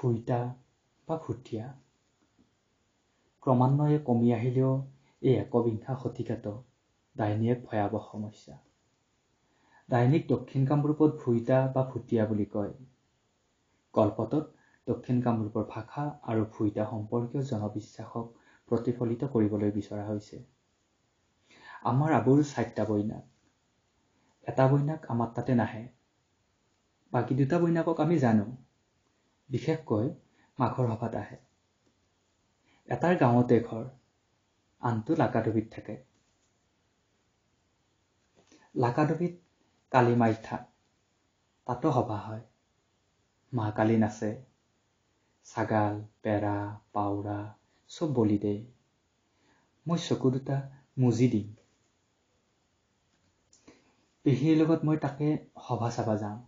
খুইটা বা খুটিয়া ক্ৰমান্বয়ে কমি আহিলেও এই একবিংশ শতিকাতো ডাইনীয়ে ভয়াৱহ সমস্যা ডাইনীক দক্ষিণ কামৰূপত ভূঁইতা বা ফুটিয়া বুলি কয় কল্পটত দক্ষিণ কামৰূপৰ ভাষা আৰু ভূঁইতা সম্পৰ্কীয় জনবিশ্বাসক প্ৰতিফলিত কৰিবলৈ বিচৰা হৈছে আমাৰ আবুৰ চাৰিটা বইনাক এটা বইনাক আমাৰ তাতে নাহে বাকী দুটা বইনাকক আমি জানো বিশেষকৈ মাঘৰ সভাত আহে এটাৰ গাঁৱতে ঘৰ আনটো লাকাডুবিত থাকে লাকাডুবিত কালী মাইথা তাতো সভা হয় মা কালী নাচে ছাগাল পেৰা পাউৰা চব বলি দিয়ে মই চকু দুটা মুজি দিম পেহীৰ লগত মই তাকে সভা চাবা যাওঁ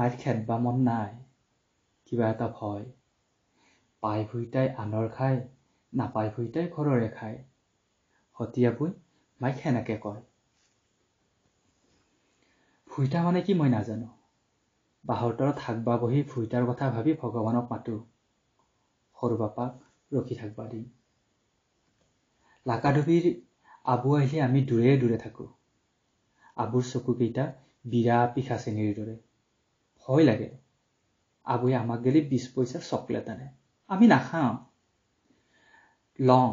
মাইৰ খেদবা মন নাই কিবা এটা ভয় পাই ভুইটাই আনৰ খায় নাপাই ভুইটাই ঘৰৰে খায় সতীয়া মাইক সেনেকে কয় ভুইটা মানে কি মই নাজানো বাঁহৰ তলত থাকবা বহি ভুইটাৰ কথা ভাবি ভগৱানক মাতো সৰু বাপাক ৰখি থাকবা দিম লাকাডুবিৰ আবু আহিলে আমি দূৰে দূৰে থাকো আবুৰ চকুকেইটা বিৰা পিখা চেনীৰ দৰে ভয় লাগে আবৈ আমাক গেলি বিশ পইচা চকলেট আনে আমি নাখাওঁ লওঁ